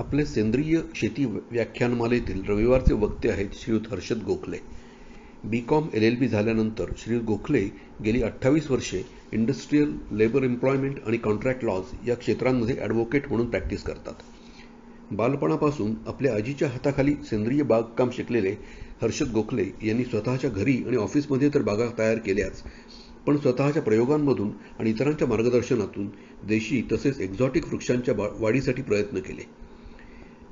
आपले सेंद्रिय शेती व्याख्यानमालेतील रविवारचे वक्ते आहेत श्रीयुत Harshad Gokhale B com L L B झाल्यानंतर श्रीयुत गोखले गेली अठ्ठावीस वर्षे इंडस्ट्रीयल लेबर एम्प्लॉयमेंट आणि कॉन्ट्रॅक्ट लॉज या क्षेत्रांमध्ये ॲडव्होकेट म्हणून प्रॅक्टिस करतात बालपणापासून आपल्या आजीच्या हाताखाली सेंद्रिय बागकाम शिकलेले हर्षद गोखले यांनी स्वतःच्या घरी आणि ऑफिसमध्ये तर बागा तयार केल्याच पण स्वतःच्या प्रयोगांमधून आणि इतरांच्या मार्गदर्शनातून देशी तसेच एक्झॉटिक वृक्षांच्या वाढीसाठी प्रयत्न केले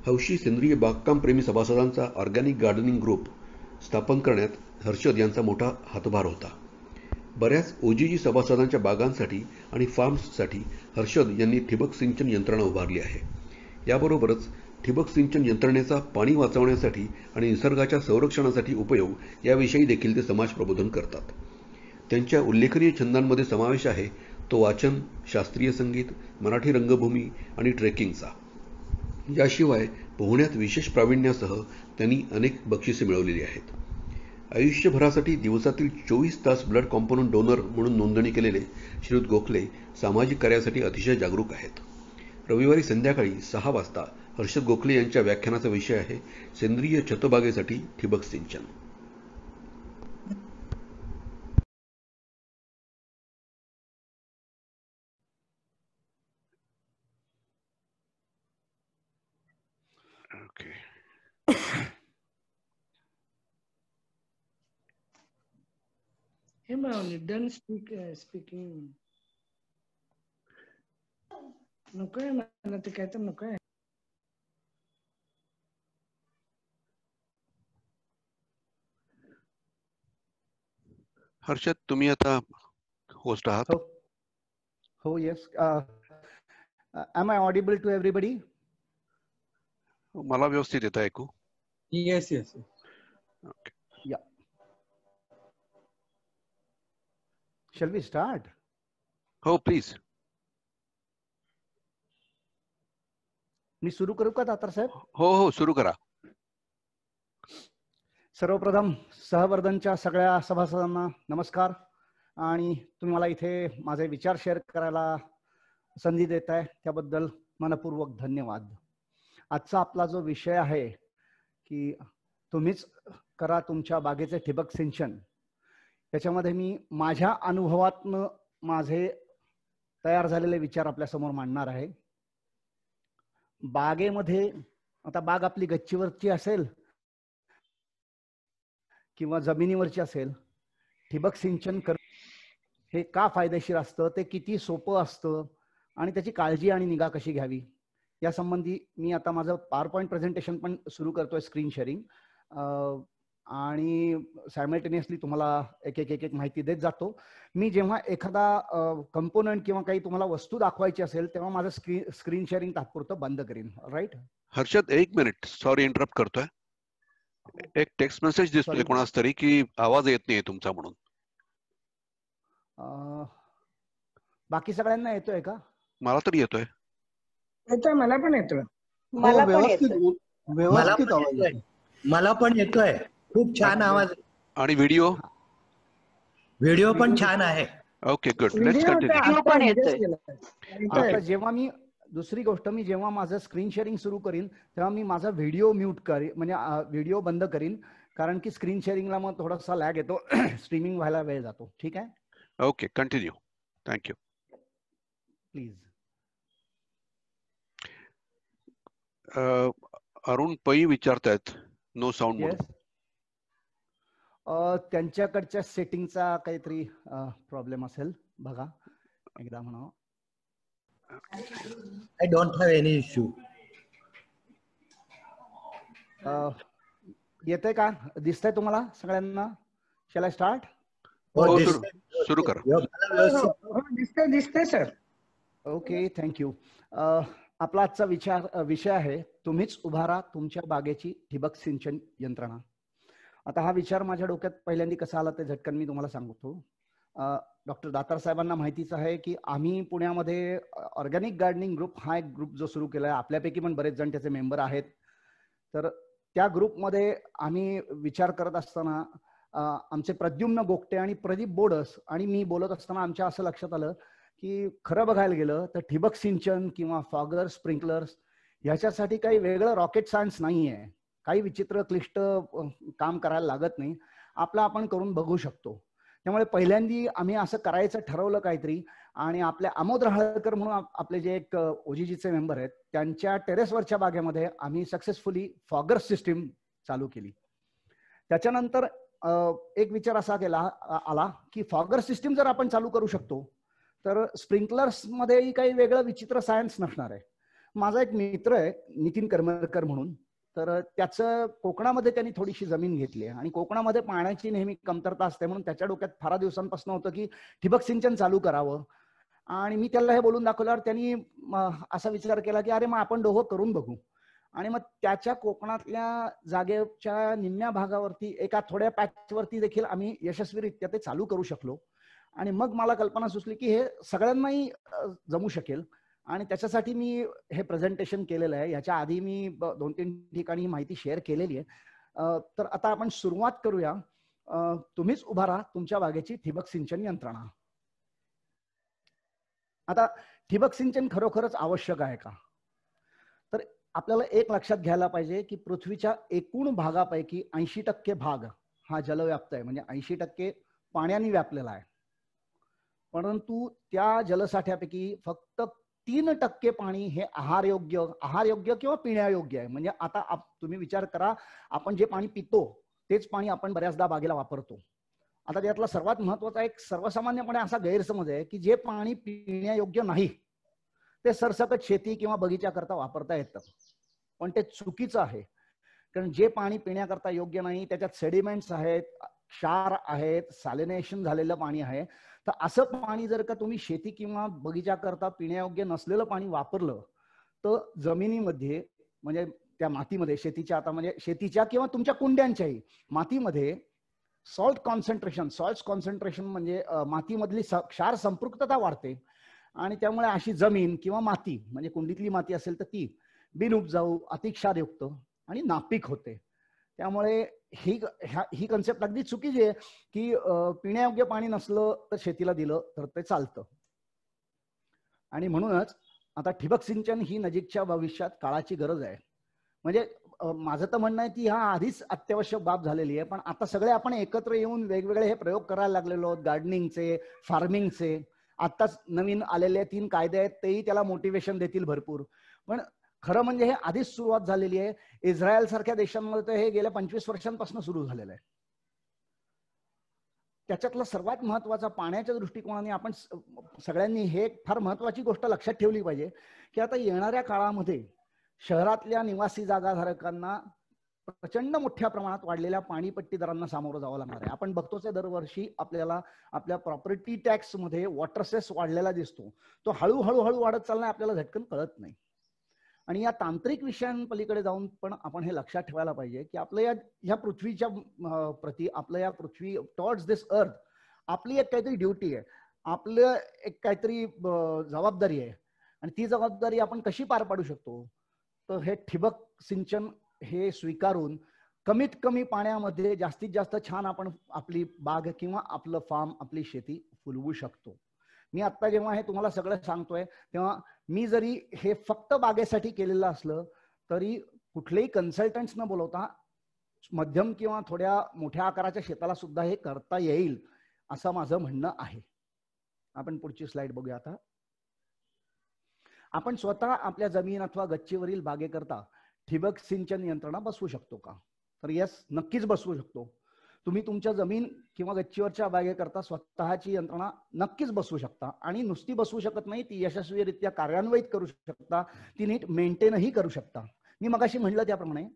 हौशी सेंद्रिय बागकामप्रेमी सभासदांचा ऑर्गॅनिक गार्डनिंग ग्रुप स्थापन करण्यात हर्षद यांचा मोठा हातभार होता बऱ्याच ओजीजी सभासदांच्या बागांसाठी आणि फार्म्ससाठी हर्षद यांनी ठिबक सिंचन यंत्रणा उभारली आहे याबरोबरच ठिबक सिंचन यंत्रणेचा पाणी वाचवण्यासाठी आणि निसर्गाच्या संरक्षणासाठी उपयोग याविषयी देखील ते समाज प्रबोधन करतात त्यांच्या उल्लेखनीय छंदांमध्ये समावेश आहे तो वाचन शास्त्रीय संगीत मराठी रंगभूमी आणि ट्रेकिंगचा याशिवाय पोहण्यात विशेष प्रावीण्यासह त्यांनी अनेक बक्षिसे मिळवलेली आहेत आयुष्यभरासाठी दिवसातील चोवीस तास ब्लड कॉम्पोनंट डोनर म्हणून नोंदणी केलेले श्रीयुत गोखले सामाजिक कार्यासाठी अतिशय जागरूक आहेत रविवारी संध्याकाळी सहा वाजता हर्षद गोखले यांच्या व्याख्यानाचा विषय आहे सेंद्रिय छतबागेसाठी ठिबक सिंचन हेमा डन स्पीक स्पीकिंग नकोय मला ते काय तर आहे हर्षद तुम्ही आता होस्ट आहात हो yes am I audible to everybody मला व्यवस्थित येतं ऐकू yes yes okay Shall we start? हो oh, प्लीज मी सुरू करू का दातार साहेब हो हो सुरू करा सर्वप्रथम सहवर्धनच्या सगळ्या सभासदांना नमस्कार आणि तुम्ही मला इथे माझे विचार शेअर करायला संधी देत आहे त्याबद्दल मनपूर्वक धन्यवाद आजचा आपला जो विषय आहे की तुम्हीच करा तुमच्या बागेचे ठिबक सिंचन त्याच्यामध्ये मी माझ्या अनुभवातनं माझे तयार झालेले विचार आपल्या समोर मांडणार आहे बागेमध्ये आता बाग आपली गच्चीवरची असेल किंवा जमिनीवरची असेल ठिबक सिंचन कर हे का फायदेशीर असतं ते किती सोपं असतं आणि त्याची काळजी आणि निगा कशी घ्यावी यासंबंधी मी आता माझं पॉवर पॉईंट प्रेझेंटेशन पण सुरू करतोय स्क्रीन शेअरिंग आणि सायमल्टेनियसली तुम्हाला एक एक एक एक माहिती देत जातो मी जेव्हा एखादा कंपोनंट किंवा काही तुम्हाला वस्तू दाखवायची असेल तेव्हा माझं स्क्रीन स्क्रीन शेअरिंग तात्पुरतं बंद करीन राईट हर्षद एक मिनिट सॉरी इंटरप्ट करतोय हो. एक टेक्स्ट मेसेज दिसतोय कोणास तरी की आवाज येत नाही तुमचा म्हणून बाकी सगळ्यांना येतोय का मला तरी येतोय मला पण येतोय मला पण येतोय मला हो, पण येतोय खूप छान आवाज आणि व्हिडिओ व्हिडिओ पण छान आहे ओके गुड लेट्स जेव्हा मी दुसरी गोष्ट मी जेव्हा माझं स्क्रीन शेअरिंग सुरू करीन तेव्हा मी माझा व्हिडिओ म्यूट करी म्हणजे व्हिडिओ बंद करीन कारण की स्क्रीन शेअरिंगला मग थोडासा लॅग येतो स्ट्रीमिंग व्हायला वेळ जातो ठीक आहे okay continue thank you please Arun Pai विचारतायत नो साऊंड त्यांच्याकडच्या सेटिंगचा काहीतरी प्रॉब्लेम असेल बघा एकदा म्हणा I don't have any issue येत का दिसतंय तुम्हाला सगळ्यांना आय स्टार्ट हो, हो, सुरू दिसतंय दिसतंय सर ओके थँक्यू आपला आजचा विचार विषय आहे तुम्हीच उभारा तुमच्या बागेची ठिबक सिंचन यंत्रणा आता हा विचार माझ्या डोक्यात पहिल्यांदा कसा आला ते झटकन मी तुम्हाला सांगतो डॉक्टर दातार साहेबांना माहितीच आहे की आम्ही पुण्यामध्ये ऑर्गॅनिक गार्डनिंग ग्रुप हा एक ग्रुप जो सुरू केला आहे आपल्यापैकी पण बरेच जण त्याचे मेंबर आहेत तर त्या ग्रुपमध्ये आम्ही विचार करत असताना आमचे प्रद्युम्न गोगटे आणि प्रदीप बोडस आणि मी बोलत असताना आमच्या असं लक्षात आलं की खरं बघायला गेलं तर ठिबक सिंचन किंवा फॉगर स्प्रिंकलर्स ह्याच्यासाठी काही वेगळं रॉकेट सायन्स नाही आहे काही विचित्र क्लिष्ट काम करायला लागत नाही आपला आपण करून बघू शकतो त्यामुळे पहिल्यांदी आम्ही असं करायचं ठरवलं काहीतरी आणि आपल्या आमोद राहळकर म्हणून आपले जे एक ओजीजीचे मेंबर आहेत त्यांच्या टेरेसवरच्या बागेमध्ये आम्ही सक्सेसफुली फॉगर सिस्टीम चालू केली त्याच्यानंतर एक विचार असा केला आला की फॉगर सिस्टीम जर आपण चालू करू शकतो तर स्प्रिंकलर्स मध्येही काही वेगळं विचित्र सायन्स नसणार आहे माझा एक मित्र आहे नितीन करमरकर म्हणून तर त्याचं कोकणामध्ये त्यांनी थोडीशी जमीन घेतली आणि कोकणामध्ये पाण्याची नेहमी कमतरता असते म्हणून त्याच्या डोक्यात फार दिवसांपासून होतं की ठिबक सिंचन चालू करावं आणि मी त्याला हे बोलून दाखवल्यावर त्यांनी असा विचार केला की अरे मग आपण डोहं करून बघू आणि मग त्याच्या कोकणातल्या जागेच्या निम्म्या भागावरती एका थोड्या पॅचवरती देखील आम्ही यशस्वीरित्या ते चालू करू शकलो आणि मग मला कल्पना सुचली की हे सगळ्यांनाही जमू शकेल आणि त्याच्यासाठी मी हे प्रेझेंटेशन केलेलं आहे याच्या आधी मी दोन तीन ठिकाणी माहिती शेअर केलेली आहे तर आता आपण सुरुवात करूया तुम्हीच उभारा तुमच्या बागेची ठिबक सिंचन यंत्रणा आता ठिबक सिंचन खरोखरच आवश्यक आहे का तर आपल्याला एक लक्षात घ्यायला पाहिजे की पृथ्वीच्या एकूण भागापैकी ऐंशी टक्के भाग हा जलव्याप्त आहे म्हणजे ऐंशी टक्के पाण्याने व्यापलेला आहे परंतु त्या जलसाठ्यापैकी फक्त तीन टक्के पाणी हे आहार योग्य आहार योग्य किंवा पिण्यायोग्य आहे म्हणजे आता तुम्ही विचार करा आपण जे पाणी पितो तेच पाणी आपण बऱ्याचदा बागेला वापरतो आता त्यातला सर्वात महत्वाचा एक सर्वसामान्यपणे असा गैरसमज आहे की जे पाणी पिण्यायोग्य नाही ते सरसकट शेती किंवा बगीचा करता वापरता येतं पण ते चुकीचं आहे कारण जे पाणी पिण्याकरता योग्य नाही त्याच्यात सेडिमेंट्स आहेत क्षार आहेत सॅलिनेशन झालेलं पाणी आहे तर असं पाणी जर का तुम्ही शेती किंवा बगीचा करता पिण्यायोग्य नसलेलं पाणी वापरलं तर जमिनीमध्ये म्हणजे त्या मातीमध्ये शेतीच्या आता म्हणजे शेतीच्या किंवा तुमच्या कुंड्यांच्याही मातीमध्ये सॉल्ट कॉन्सन्ट्रेशन सॉल्ट कॉन्सन्ट्रेशन म्हणजे मातीमधली क्षार संपृक्तता वाढते आणि त्यामुळे अशी जमीन किंवा माती म्हणजे कुंडीतली माती असेल तर ती बिनउपजाऊ अतिक्षारयुक्त आणि नापीक होते त्यामुळे ही ही कन्सेप्ट अगदी चुकीची आहे की पिण्यायोग्य पाणी नसलं तर शेतीला दिलं तर ते चालतं आणि म्हणूनच आता ठिबक सिंचन ही नजीकच्या भविष्यात काळाची गरज आहे म्हणजे माझं तर म्हणणं आहे की हा आधीच अत्यावश्यक बाब झालेली आहे पण आता सगळे आपण एकत्र येऊन वेगवेगळे हे प्रयोग करायला लागलेलो आहोत गार्डनिंगचे फार्मिंगचे आत्ताच नवीन आलेले तीन कायदे आहेत तेही त्याला मोटिवेशन देतील भरपूर पण खरं म्हणजे हे आधीच सुरुवात झालेली आहे इस्रायल सारख्या देशांमध्ये हे गेल्या पंचवीस वर्षांपासून सुरू झालेलं आहे त्याच्यातला सर्वात महत्वाचा पाण्याच्या दृष्टिकोनाने आपण सगळ्यांनी हे फार महत्वाची गोष्ट लक्षात ठेवली पाहिजे की आता येणाऱ्या काळामध्ये शहरातल्या निवासी जागाधारकांना प्रचंड मोठ्या प्रमाणात वाढलेल्या पाणीपट्टी दरांना सामोरं जावं लागणार आहे आपण बघतोच आहे दरवर्षी आपल्याला आपल्या प्रॉपर्टी मध्ये वॉटर सेस वाढलेला दिसतो तो हळूहळू हळू वाढत चालणार आपल्याला झटकन कळत नाही आणि या तांत्रिक विषयांपलीकडे जाऊन पण आपण हे लक्षात ठेवायला पाहिजे की आपल्या या ह्या पृथ्वीच्या प्रती आपलं या पृथ्वी टॉर्ड्स दिस अर्थ आपली एक काहीतरी ड्युटी आहे आपलं एक काहीतरी जबाबदारी आहे आणि ती जबाबदारी आपण कशी पार पाडू शकतो तर हे ठिबक सिंचन हे स्वीकारून कमीत कमी पाण्यामध्ये जास्तीत जास्त छान आपण आपली बाग किंवा आपलं फार्म आपली शेती फुलवू शकतो मी आत्ता जेव्हा हे तुम्हाला सगळं सांगतोय तेव्हा मी जरी हे फक्त बागेसाठी केलेलं असलं तरी कुठलेही कन्सल्टंट्स न बोलवता मध्यम किंवा थोड्या मोठ्या आकाराच्या शेताला सुद्धा हे करता येईल असं माझं म्हणणं आहे आपण पुढची स्लाइड बघूया आता आपण स्वतः आपल्या जमीन अथवा गच्चीवरील बागेकरता ठिबक सिंचन यंत्रणा बसवू शकतो का तर यस नक्कीच बसवू शकतो तुम्ही तुमच्या जमीन किंवा गच्चीवरच्या बागेकरता स्वतःची यंत्रणा नक्कीच बसवू शकता आणि नुसती बसवू शकत नाही ती यशस्वीरित्या कार्यान्वित करू शकता ती नीट मेंटेनही करू शकता मी मगाशी म्हणलं त्याप्रमाणे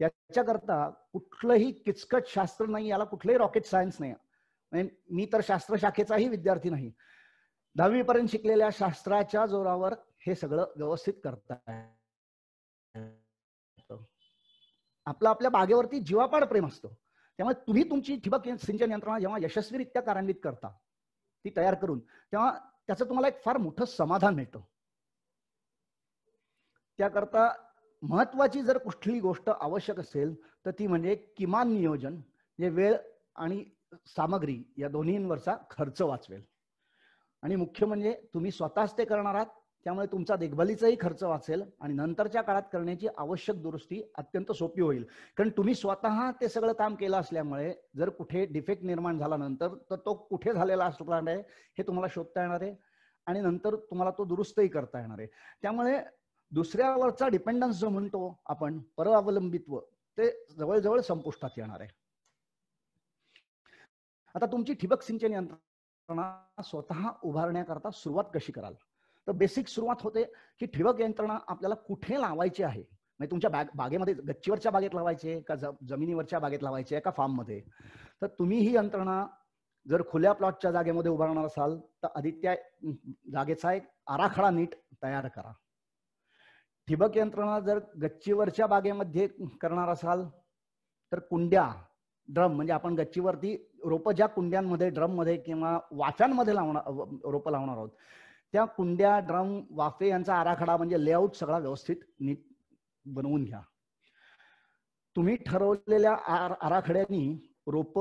याच्याकरता कुठलंही किचकट शास्त्र नाही याला कुठलंही रॉकेट सायन्स नाही मी तर शास्त्र शाखेचाही विद्यार्थी नाही पर्यंत शिकलेल्या शास्त्राच्या जोरावर हे सगळं व्यवस्थित करताय आपला आपल्या बागेवरती जीवापाड प्रेम असतो त्यामुळे तुम्ही तुमची ठिबक सिंचन यंत्रणा जेव्हा यशस्वीरित्या कार्यान्वित करता ती तयार करून तेव्हा त्याचं तुम्हाला एक फार मोठं समाधान मिळतं त्याकरता महत्वाची जर कुठली गोष्ट आवश्यक असेल तर ती म्हणजे किमान नियोजन जे वेळ आणि सामग्री या दोन्हींवरचा खर्च वाचवेल आणि मुख्य म्हणजे तुम्ही स्वतःच ते करणार आहात त्यामुळे तुमचा देखभालीचाही खर्च वाचेल आणि नंतरच्या काळात करण्याची आवश्यक दुरुस्ती अत्यंत सोपी होईल कारण तुम्ही स्वतः ते सगळं काम केलं असल्यामुळे जर कुठे डिफेक्ट निर्माण झाला नंतर तर तो कुठे झालेला असणार आहे हे तुम्हाला शोधता येणार आहे आणि नंतर तुम्हाला तो दुरुस्तही करता येणार आहे त्यामुळे दुसऱ्यावरचा डिपेंडन्स जो म्हणतो आपण अवलंबित्व ते जवळजवळ संपुष्टात येणार आहे आता तुमची ठिबक सिंचन यंत्रणा स्वतः उभारण्याकरता सुरुवात कशी कराल तर बेसिक सुरुवात होते की ठिबक यंत्रणा आपल्याला कुठे लावायची आहे म्हणजे तुमच्या बागेमध्ये गच्चीवरच्या बागेत लावायचे का जमिनीवरच्या बागेत लावायचे का फार्ममध्ये तर तुम्ही ही यंत्रणा जर खुल्या प्लॉटच्या जागेमध्ये उभारणार असाल तर आदित्य जागेचा एक आराखडा नीट तयार करा ठिबक यंत्रणा जर गच्चीवरच्या बागेमध्ये करणार असाल तर कुंड्या ड्रम म्हणजे आपण गच्चीवरती रोपं ज्या कुंड्यांमध्ये ड्रममध्ये किंवा वाचांमध्ये लावणार रोपं लावणार आहोत त्या कुंड्या ड्रम वाफे यांचा आराखडा म्हणजे लेआउट सगळा व्यवस्थित नीट बनवून घ्या तुम्ही ठरवलेल्या आराखड्यांनी रोप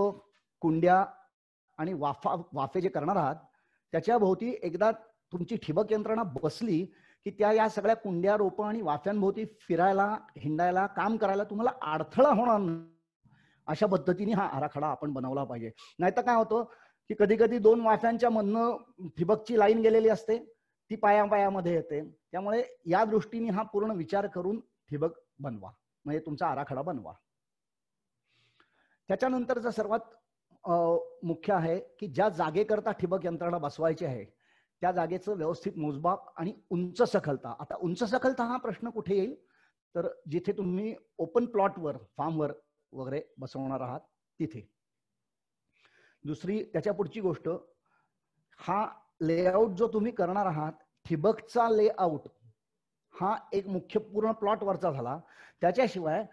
कुंड्या आणि वाफा वाफे जे करणार आहात त्याच्या भोवती एकदा तुमची ठिबक यंत्रणा बसली की त्या या सगळ्या कुंड्या रोप आणि वाफ्यांभोवती फिरायला हिंडायला काम करायला तुम्हाला अडथळा होणार अशा पद्धतीने हा आराखडा आपण बनवला पाहिजे नाहीतर काय होतं की कधी कधी दोन वाफ्यांच्या मधनं ठिबकची लाईन गेलेली असते ती पाया पायामध्ये येते त्यामुळे या दृष्टीने हा पूर्ण विचार करून ठिबक बनवा म्हणजे तुमचा आराखडा बनवा त्याच्यानंतरचं सर्वात मुख्य आहे की ज्या जागेकरता ठिबक यंत्रणा बसवायची आहे त्या जागेचं व्यवस्थित मोजबाप आणि उंच सखलता आता उंच सखलता हा प्रश्न कुठे येईल तर जिथे तुम्ही ओपन प्लॉटवर फार्मवर वगैरे बसवणार आहात तिथे दुसरी त्याच्या पुढची गोष्ट हा लेआउट जो तुम्ही करणार आहात ठिबकचा लेआउट हा एक मुख्य पूर्ण प्लॉटवरचा झाला त्याच्याशिवाय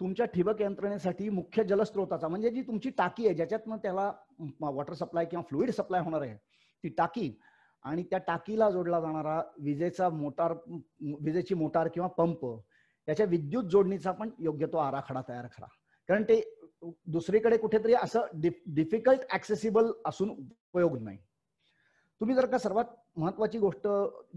तुमच्या ठिबक यंत्रणेसाठी मुख्य जलस्रोताचा म्हणजे जी तुमची टाकी आहे ज्याच्यातनं त्याला वॉटर सप्लाय किंवा फ्लुईड सप्लाय होणार आहे ती टाकी आणि त्या टाकीला जोडला जाणारा विजेचा मोटार विजेची मोटार किंवा पंप त्याच्या विद्युत जोडणीचा पण योग्य तो आराखडा तयार करा कारण ते दुसरीकडे कुठेतरी असं डिफिकल्ट ऍक्सेसिबल असून उपयोग नाही तुम्ही जर का सर्वात महत्वाची गोष्ट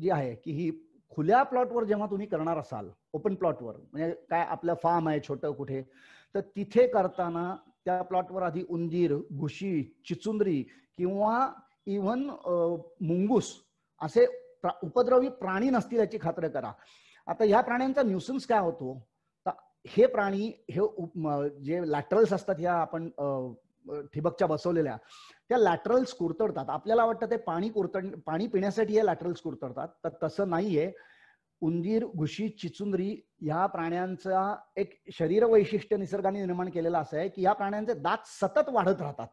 जी आहे की ही खुल्या प्लॉटवर जेव्हा तुम्ही करणार असाल ओपन प्लॉटवर म्हणजे काय आपलं फार्म आहे छोटं कुठे तर तिथे करताना त्या प्लॉटवर आधी उंदीर घुशी चिचुंदरी किंवा इव्हन मुंगूस असे उपद्रवी प्राणी नसतील याची खात्री करा आता ह्या प्राण्यांचा न्यूसन्स काय होतो हे प्राणी हे जे लॅटरल्स असतात ह्या आपण ठिबकच्या बसवलेल्या त्या लॅटरल्स कुरतडतात आपल्याला वाटतं ते पाणी कुरतड पाणी पिण्यासाठी हे लॅटरल्स कुरतडतात तर तसं नाहीये उंदीर घुशी चिचुंदरी ह्या प्राण्यांचा एक शरीर वैशिष्ट्य निसर्गाने निर्माण केलेलं असं आहे की या प्राण्यांचे दात सतत वाढत राहतात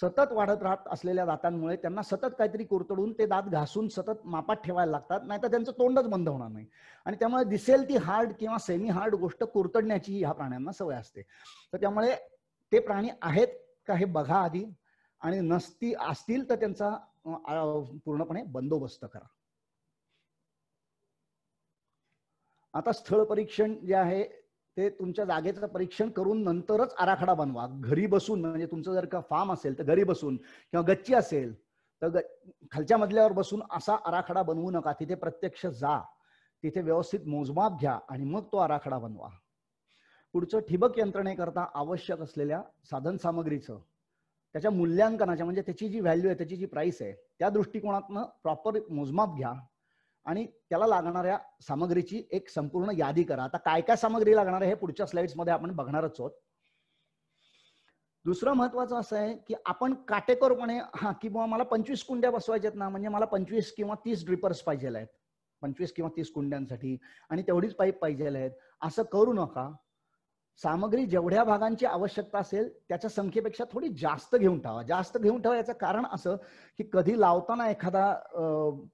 सतत वाढत राहत असलेल्या दातांमुळे त्यांना सतत काहीतरी कुरतडून ते दात घासून सतत मापात ठेवायला लागतात नाहीतर त्यांचं तोंडच बंद होणार नाही आणि त्यामुळे दिसेल ती हार्ड किंवा सेमी हार्ड गोष्ट कुरतडण्याची ह्या प्राण्यांना सवय असते तर त्यामुळे ते प्राणी आहेत का हे बघा आधी आणि नसती असतील तर त्यांचा पूर्णपणे बंदोबस्त करा आता स्थळ परीक्षण जे आहे ते तुमच्या जागेचं परीक्षण करून नंतरच आराखडा बनवा घरी बसून म्हणजे तुमचं जर का फार्म असेल तर घरी बसून किंवा गच्ची असेल तर खालच्या मधल्यावर बसून असा आराखडा बनवू नका तिथे प्रत्यक्ष जा तिथे व्यवस्थित मोजमाप घ्या आणि मग तो आराखडा बनवा पुढचं ठिबक यंत्रणेकरता आवश्यक असलेल्या साधन सामग्रीचं त्याच्या मूल्यांकनाच्या म्हणजे त्याची जी व्हॅल्यू आहे त्याची जी प्राइस आहे त्या दृष्टिकोनातनं प्रॉपर मोजमाप घ्या आणि त्याला लागणाऱ्या सामग्रीची एक संपूर्ण यादी करा आता काय काय सामग्री लागणार आहे हे पुढच्या मध्ये आपण बघणारच आहोत दुसरं महत्वाचं असं आहे की आपण काटेकोरपणे हा किंवा मला पंचवीस कुंड्या बसवायच्यात ना म्हणजे मला पंचवीस किंवा तीस ड्रिपर्स पाहिजे आहेत पंचवीस किंवा तीस कुंड्यांसाठी आणि तेवढीच पाईप पाहिजे आहेत असं करू नका सामग्री जेवढ्या भागांची आवश्यकता असेल त्याच्या संख्येपेक्षा थोडी जास्त घेऊन ठेवा जास्त घेऊन ठेवा याचं कारण असं की कधी लावताना एखादा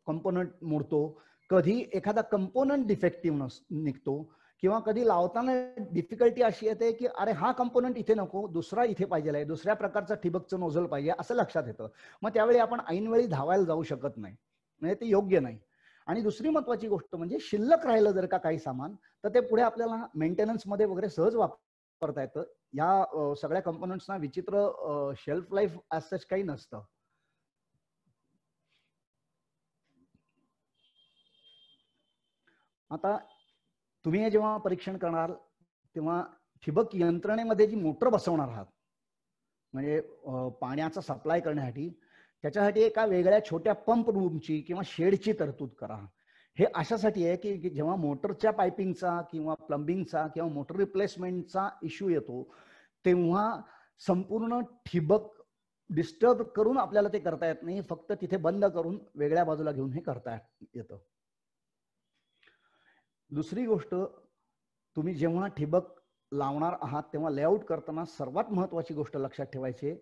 कंपोनंट मोडतो कधी एखादा कंपोनंट डिफेक्टिव्ह नस निघतो किंवा कधी लावताना डिफिकल्टी अशी येते की अरे हा कंपोनंट इथे नको दुसरा इथे पाहिजे आहे दुसऱ्या प्रकारचं ठिबकचं नोजल पाहिजे असं लक्षात येतं मग त्यावेळी आपण ऐनवेळी धावायला जाऊ शकत नाही म्हणजे ते योग्य नाही आणि दुसरी महत्वाची गोष्ट म्हणजे शिल्लक राहिलं जर का काही सामान तर ते पुढे आपल्याला मेंटेनन्समध्ये वगैरे सहज वापरता येतं या सगळ्या कंपोनंट्सना विचित्र शेल्फ लाईफ ॲज काही नसतं आता तुम्ही हे जेव्हा परीक्षण करणार तेव्हा ठिबक यंत्रणेमध्ये जी मोटर बसवणार आहात म्हणजे पाण्याचा सप्लाय करण्यासाठी त्याच्यासाठी एका वेगळ्या छोट्या पंप रूमची किंवा शेडची तरतूद करा हे अशासाठी आहे की जेव्हा मोटरच्या पाईपिंगचा किंवा प्लंबिंगचा किंवा मोटर रिप्लेसमेंटचा इश्यू येतो तेव्हा संपूर्ण ठिबक डिस्टर्ब करून आपल्याला ते करता येत नाही फक्त तिथे बंद करून वेगळ्या बाजूला घेऊन हे करता येतं दुसरी गोष्ट तुम्ही जेव्हा ठिबक लावणार आहात तेव्हा लेआउट करताना सर्वात महत्वाची गोष्ट लक्षात ठेवायची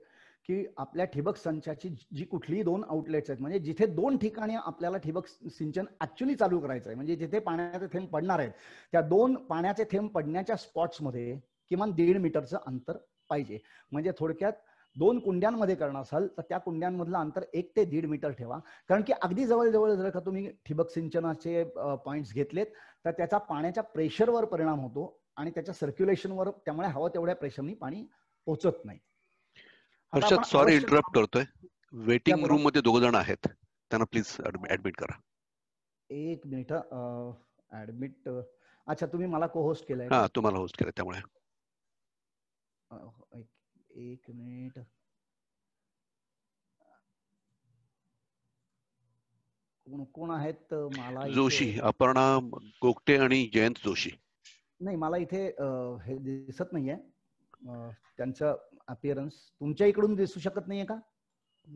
की आपल्या ठिबक संचाची जी कुठलीही दोन आउटलेट्स आहेत म्हणजे जिथे दोन ठिकाणी आपल्याला ठिबक सिंचन ऍक्च्युली चालू करायचं आहे म्हणजे जिथे पाण्याचे थेंब पडणार आहेत त्या दोन पाण्याचे थेंब पडण्याच्या स्पॉट्समध्ये किमान दीड मीटरचं अंतर पाहिजे म्हणजे थोडक्यात दोन कुंड्यांमध्ये करणार असाल तर त्या कुंड्यांमधलं अंतर एक ते दीड मीटर ठेवा कारण की अगदी जवळजवळ जर का तुम्ही ठिबक सिंचनाचे पॉईंट्स घेतलेत तर त्याचा पाण्याच्या प्रेशरवर परिणाम होतो आणि त्याच्या सर्क्युलेशनवर त्यामुळे हवं तेवढ्या प्रेशरनी पाणी पोहोचत नाही हर्षद सॉरी इंटरप्ट करतोय वेटिंग रूम मध्ये दोघ जण आहेत त्यांना प्लीज ऍडमिट करा एक मिनिट ऍडमिट अच्छा तुम्ही मला को होस्ट केलाय हा तुम्हाला होस्ट केलाय त्यामुळे हो, एक मिनिट कोण कोण आहेत मला जोशी अपर्णा गोगटे आणि जयंत जोशी नाही मला इथे हे दिसत नाहीये त्यांचं अपिअरन्स तुमच्या इकडून दिसू शकत नाहीये का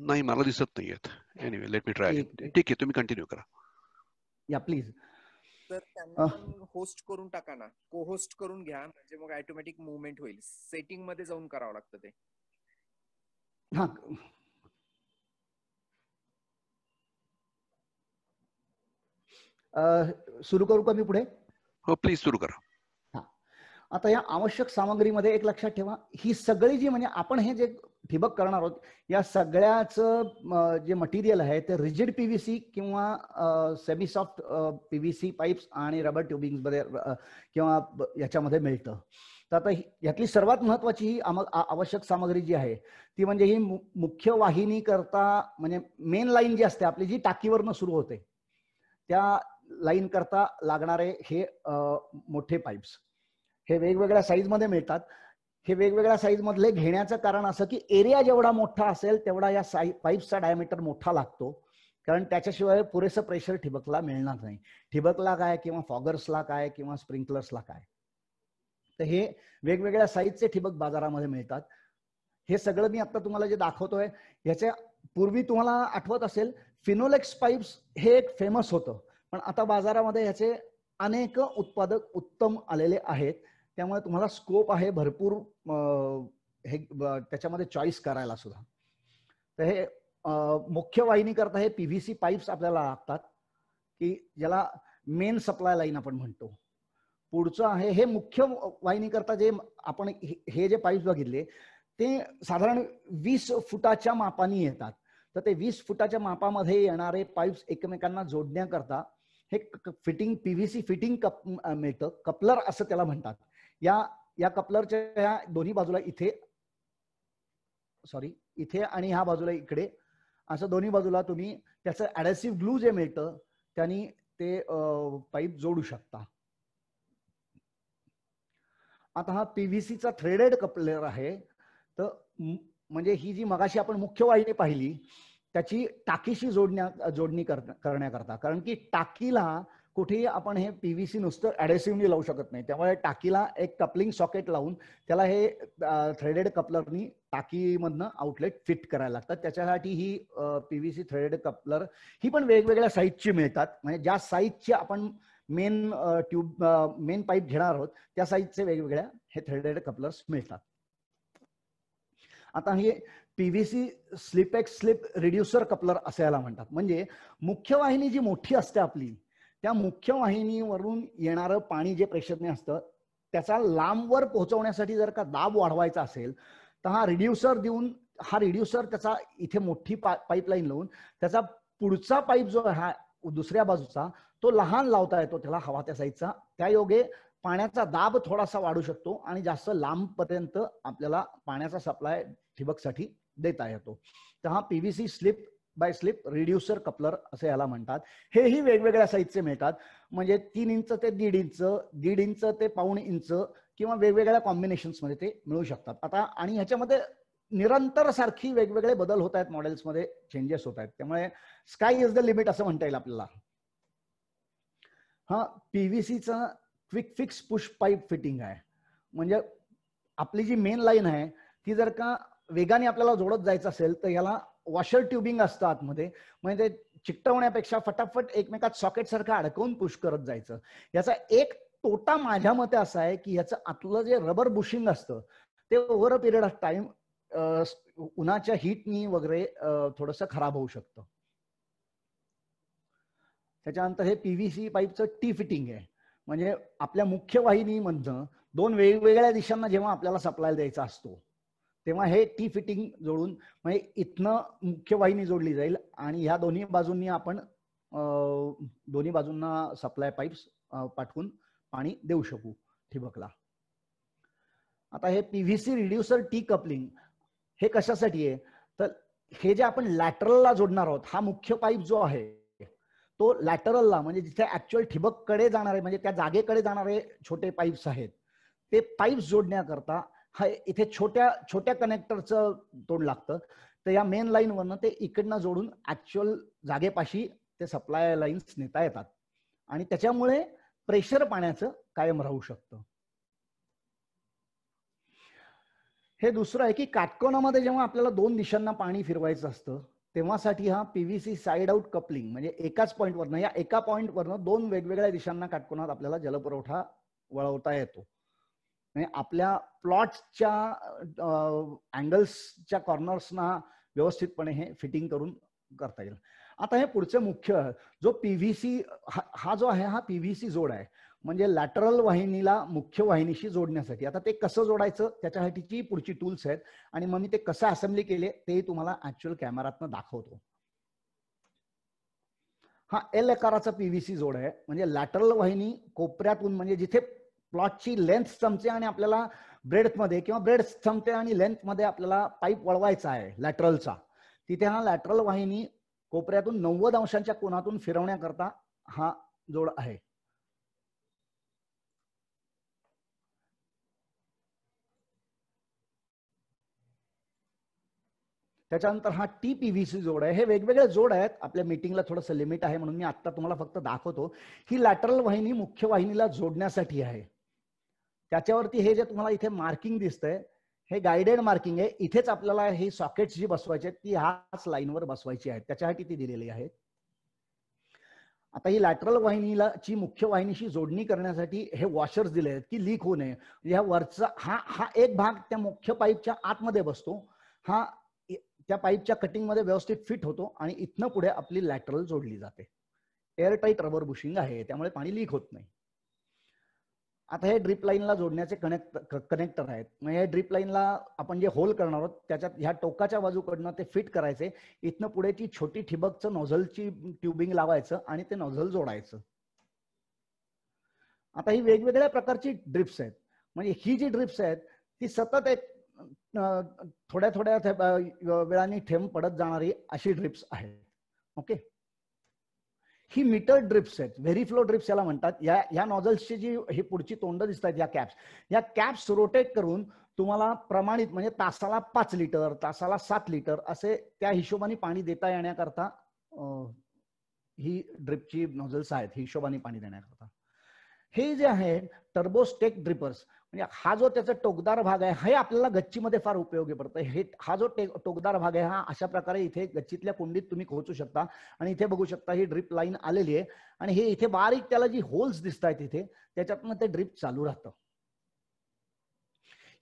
नाही मला दिसत नाहीयेत एनिवे लेट मी ट्राय ठीक आहे तुम्ही कंटिन्यू करा या प्लीज तर होस्ट करून टाका ना को होस्ट करून घ्या म्हणजे मग ऑटोमॅटिक मुवमेंट होईल सेटिंग मध्ये जाऊन करावं लागतं ते हा सुरू करू का मी पुढे हो प्लीज सुरू करा आता या आवश्यक सामग्रीमध्ये एक लक्षात ठेवा ही सगळी जी म्हणजे आपण हे जे ठिबक करणार आहोत या सगळ्याचं जे मटेरियल आहे ते रिजिड पीव्हीसी किंवा सेमी सॉफ्ट पीव्हीसी पाईप्स आणि रबर मध्ये किंवा याच्यामध्ये मिळतं तर आता यातली सर्वात महत्वाची ही आवश्यक सामग्री जी आहे ती म्हणजे ही मुख्य वाहिनी करता म्हणजे मेन लाईन जी असते आपली जी टाकीवरनं सुरू होते त्या लाईन करता लागणारे हे मोठे पाईप्स हे वेगवेगळ्या साईजमध्ये मिळतात हे वेगवेगळ्या मधले घेण्याचं कारण असं की एरिया जेवढा मोठा असेल तेवढा या साई पाईपचा डायमीटर मोठा लागतो कारण त्याच्याशिवाय पुरेसं प्रेशर ठिबकला मिळणार नाही ठिबकला काय किंवा फॉगर्सला काय किंवा स्प्रिंकलर्सला काय तर हे वेगवेगळ्या साईजचे ठिबक बाजारामध्ये मिळतात हे सगळं मी आता तुम्हाला जे दाखवतोय याच्या पूर्वी तुम्हाला आठवत असेल फिनोलेक्स पाईप्स हे एक फेमस होतं पण आता बाजारामध्ये ह्याचे अनेक उत्पादक उत्तम आलेले आहेत त्यामुळे तुम्हाला स्कोप आहे भरपूर हे त्याच्यामध्ये चॉईस करायला सुद्धा तर हे मुख्य वाहिनी करता हे पी व्ही सी पाईप्स आपल्याला लागतात की ज्याला मेन सप्लाय लाईन आपण म्हणतो पुढचं आहे हे मुख्य वाहिनी करता जे आपण हे जे पाईप्स बघितले ते साधारण वीस फुटाच्या मापाने येतात तर ते वीस फुटाच्या मापामध्ये येणारे पाईप्स एकमेकांना जोडण्याकरता हे fitting P V C fitting cup मिळतं कपलर असं त्याला म्हणतात या या कपलरच्या ह्या दोन्ही बाजूला इथे सॉरी इथे आणि ह्या बाजूला इकडे असं दोन्ही बाजूला तुम्ही त्याचं ऍडेसिव्ह ग्लू जे मिळतं त्यांनी ते पाईप जोडू शकता आता हा पीव्हीसीचा थ्रेडेड कपलर आहे तर म्हणजे ही जी मगाशी आपण मुख्य वाहिनी पाहिली त्याची टाकीशी जोडण्या जोडणी करण्याकरता कारण की टाकीला कुठेही आपण हे पीव्हीसी नुसतं ॲडेसिव्हनी लावू शकत नाही त्यामुळे टाकीला एक कपलिंग सॉकेट लावून त्याला हे थ्रेडेड कपलरनी टाकीमधनं आउटलेट फिट करायला लागतात त्याच्यासाठी ही पीव्हीसी थ्रेडेड कपलर ही पण वेगवेगळ्या साईजची मिळतात म्हणजे ज्या साईजची आपण मेन ट्यूब मेन पाईप घेणार आहोत त्या साईजचे वेगवेगळ्या हे थ्रेडेड कपलर्स मिळतात आता हे PVC slip X slip reducer coupler असं याला म्हणतात म्हणजे मुख्य वाहिनी जी मोठी असते आपली त्या मुख्य वाहिनीवरून येणारं पाणी जे प्रेक्षज्ञ असतं त्याचा लांबवर पोहोचवण्यासाठी जर का दाब वाढवायचा असेल तर हा रिड्युसर देऊन हा रिड्युसर त्याचा इथे मोठी पाईपलाईन लावून त्याचा पुढचा पाईप जो आहे हा दुसऱ्या बाजूचा तो लहान लावता येतो त्याला हवा त्या साईजचा त्या योगे पाण्याचा दाब थोडासा वाढू शकतो आणि जास्त लांबपर्यंत आपल्याला पाण्याचा सप्लाय ठिबकसाठी देता येतो तर हा PVC slip by slip reducer coupler असे याला म्हणतात हेही वेगवेगळ्या साईजचे मिळतात म्हणजे तीन इंच ते दीड इंच दीड इंच ते पाऊण इंच किंवा वेगवेगळ्या मध्ये ते मिळू शकतात आता आणि ह्याच्यामध्ये निरंतर सारखी वेगवेगळे बदल होत आहेत मॉडेल्समध्ये चेंजेस होत आहेत त्यामुळे स्काय इज द लिमिट असं म्हणता येईल आपल्याला हा पीव्हीसीचं quick fix push pipe fitting आहे म्हणजे आपली जी मेन लाईन आहे ती जर का वेगाने आपल्याला जोडत जायचं असेल तर याला वॉशर ट्यूबिंग असतं आतमध्ये म्हणजे चिकटवण्यापेक्षा फटाफट एकमेकात सॉकेट सारखं अडकवून पुश करत जायचं याचा एक तोटा माझ्या मते असा आहे की याचं आतलं जे रबर बुशिंग असतं ते over a period of time उन्हाच्या हिटनी वगैरे थोडस खराब होऊ शकत त्याच्यानंतर हे पीव्हीसी पाईपचं टी फिटिंग आहे म्हणजे आपल्या मुख्य वाहिनीमधनं दोन वेगवेगळ्या दिशांना जेव्हा आपल्याला सप्लाय द्यायचा असतो तेव्हा हे टी फिटिंग जोडून म्हणजे इथनं मुख्य वाहिनी जोडली जाईल आणि ह्या दोन्ही बाजूंनी आपण दोन्ही बाजूंना सप्लाय पाईप्स पाठवून पाणी देऊ शकू ठिबकला आता हे पीव्हीसी रिड्युसर टी कपलिंग हे कशासाठी आहे तर हे जे आपण लॅटरलला जोडणार आहोत हा मुख्य पाईप जो आहे तो लॅटरलला म्हणजे जिथे ऍक्च्युअल ठिबककडे जाणारे म्हणजे त्या जागेकडे जाणारे छोटे पाईप्स आहेत ते पाईप्स जोडण्याकरता हा इथे छोट्या छोट्या कनेक्टरचं तोड लागतं तर या मेन लाईन वरनं ते इकडनं जोडून ऍक्च्युअल जागेपाशी ते सप्लाय लाईन्स नेता येतात आणि त्याच्यामुळे प्रेशर पाण्याचं कायम राहू शकतं हे दुसरं आहे की काटकोनामध्ये जेव्हा आपल्याला दोन दिशांना पाणी फिरवायचं असतं तेव्हासाठी हा पीव्हीसी साईड आउट कपलिंग म्हणजे एकाच वरनं या एका वरनं दोन वेगवेगळ्या दिशांना काटकोनात आपल्याला जलपुरवठा वळवता येतो म्हणजे आपल्या प्लॉटच्या अँगल्सच्या कॉर्नर्सना व्यवस्थितपणे हे फिटिंग करून करता येईल आता हे पुढचे मुख्य जो पी व्ही सी हा जो आहे हा पी व्ही सी जोड आहे म्हणजे लॅटरल वाहिनीला मुख्य वाहिनीशी जोडण्यासाठी आता ते कसं जोडायचं त्याच्यासाठीची पुढची टूल्स आहेत आणि मग मी ते कसं असेंब्ली केले ते तुम्हाला ऍक्च्युअल कॅमेरातनं दाखवतो हा एल आकाराचा पीव्हीसी जोड आहे म्हणजे लॅटरल वाहिनी कोपऱ्यातून म्हणजे जिथे प्लॉटची लेंथ संपते आणि आपल्याला मध्ये किंवा ब्रेड संपते आणि मध्ये आपल्याला पाईप वळवायचा आहे लॅटरलचा तिथे हा लॅटरल वाहिनी कोपऱ्यातून नव्वद अंशांच्या कोनातून फिरवण्याकरता हा जोड आहे त्याच्यानंतर हा टी पी व्ही सी जोड आहे हे वेगवेगळे जोड आहेत आपल्या मीटिंगला थोडस लिमिट आहे म्हणून मी आता तुम्हाला फक्त दाखवतो ही लॅटरल वाहिनी मुख्य वाहिनीला जोडण्यासाठी आहे त्याच्यावरती हे जे तुम्हाला इथे मार्किंग दिसतंय हे गायडेड मार्किंग आहे इथेच आपल्याला हे सॉकेट्स जी बसवायचे आहेत ती ह्याच लाईनवर बसवायची आहेत त्याच्यासाठी ती दिलेली आहे आता ही लॅटरल वाहिनीला ची मुख्य वाहिनीशी जोडणी करण्यासाठी हे वॉशर्स दिले आहेत की लीक होऊ नये म्हणजे ह्या वरचा हा हा एक भाग त्या मुख्य पाईपच्या आतमध्ये बसतो हा त्या पाईपच्या कटिंग मध्ये व्यवस्थित फिट होतो आणि इथनं पुढे आपली लॅटरल जोडली जाते एअरटाईट रबर बुशिंग आहे त्यामुळे पाणी लीक होत नाही आता हे ड्रिप लाईनला जोडण्याचे कनेक्ट कनेक्टर आहेत म्हणजे हे ड्रिप लाईनला आपण जे होल करणार आहोत त्याच्यात ह्या टोकाच्या बाजूकडनं ते फिट करायचे इथनं पुढे ती छोटी ठिबकचं नॉझलची ट्युबिंग लावायचं आणि ते नोझल जोडायचं आता ही वेगवेगळ्या प्रकारची ड्रिप्स आहेत म्हणजे ही जी ड्रिप्स आहेत ती सतत एक थोड्या थोड्या वेळाने ठेम पडत जाणारी अशी ड्रिप्स आहेत ओके ही मीटर ड्रिप्स आहेत व्हेरी फ्लो ड्रिप्स याला म्हणतात या या नॉझल्सची जी ही पुढची तोंड दिसतात या कॅप्स या कॅप्स रोटेट करून तुम्हाला प्रमाणित म्हणजे तासाला पाच लिटर तासाला सात लिटर असे त्या हिशोबाने पाणी देता येण्याकरता ही ड्रिपची नॉझल्स आहेत हिशोबाने पाणी देण्याकरता हे जे आहे टर्बोस्टेक ड्रिपर्स म्हणजे हा जो त्याचा टोकदार भाग आहे हे आपल्याला गच्चीमध्ये फार उपयोगी पडतं हे हा जो टोकदार भाग आहे हा अशा प्रकारे इथे गच्चीतल्या कुंडीत तुम्ही खोचू शकता आणि इथे बघू शकता ही ड्रिप लाईन आलेली आहे आणि हे इथे बारीक त्याला जी होल्स दिसत आहेत इथे त्याच्यातनं ते ड्रिप चालू राहतं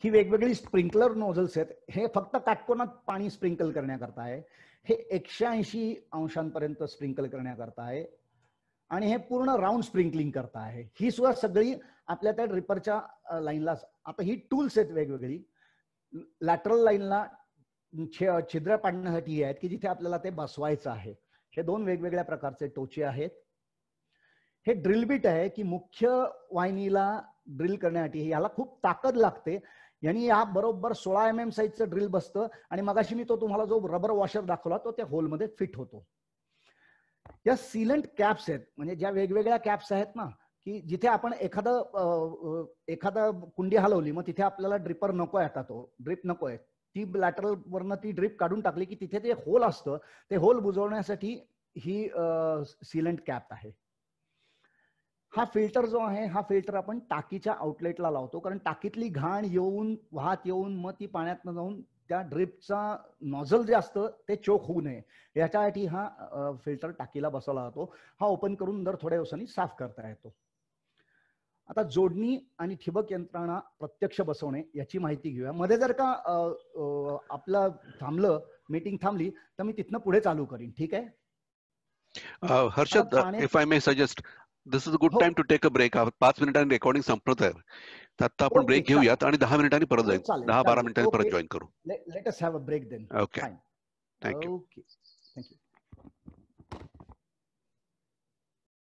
ही वेगवेगळी स्प्रिंकलर नोझल्स आहेत हे फक्त काटकोनात पाणी स्प्रिंकल करण्याकरता आहे हे एकशे ऐंशी अंशांपर्यंत स्प्रिंकल करण्याकरता आहे आणि हे पूर्ण राऊंड स्प्रिंकलिंग करता आहे ही सुद्धा सगळी आपल्या त्या ड्रिपरच्या लाईनला आता ही टूल्स आहेत वेगवेगळी लॅटरल लाईनला छिद्र पाडण्यासाठी आहेत की जिथे आपल्याला ते बसवायचं आहे हे दोन वेगवेगळ्या प्रकारचे टोचे आहेत हे ड्रिल बीट आहे की मुख्य वाहिनीला ड्रिल करण्यासाठी याला खूप ताकद लागते यांनी या बरोबर सोळा एम एम साईजचं ड्रिल बसतं आणि मगाशी मी तो तुम्हाला जो रबर वॉशर दाखवला तो त्या होलमध्ये फिट होतो या सीलंट कॅप्स आहेत म्हणजे ज्या वेगवेगळ्या कॅप्स आहेत ना की जिथे आपण एखादं एखादं कुंडी हलवली मग तिथे आपल्याला ड्रिपर नको आहे आता तो ड्रिप नको आहे ती लॅटरल वरनं ती ड्रिप काढून टाकली की तिथे ते होल असतं ते होल बुजवण्यासाठी ही सिलेंट कॅप आहे हा फिल्टर जो आहे हा फिल्टर आपण टाकीच्या आउटलेटला लावतो कारण टाकीतली घाण येऊन वाहत येऊन मग ती पाण्यात जाऊन त्या ड्रिपचा नॉझल जे असतं ते चोक होऊ नये याच्यासाठी हा फिल्टर टाकीला बसवला जातो हा ओपन करून दर थोड्या दिवसांनी साफ करता येतो आता जोडणी आणि ठिबक यंत्रणा प्रत्यक्ष बसवणे याची माहिती घेऊया मध्ये जर का आपलं थांबलं मीटिंग थांबली तर मी तिथनं पुढे चालू करीन ठीक आहे Harshad if I may suggest this is a good time to take a break पाच मिनिटांनी रेकॉर्डिंग संपत आहे तर आता आपण ब्रेक घेऊयात आणि दहा मिनिटांनी परत जाईल दहा बारा मिनिटांनी परत जॉईन करू let us have a break then okay thank you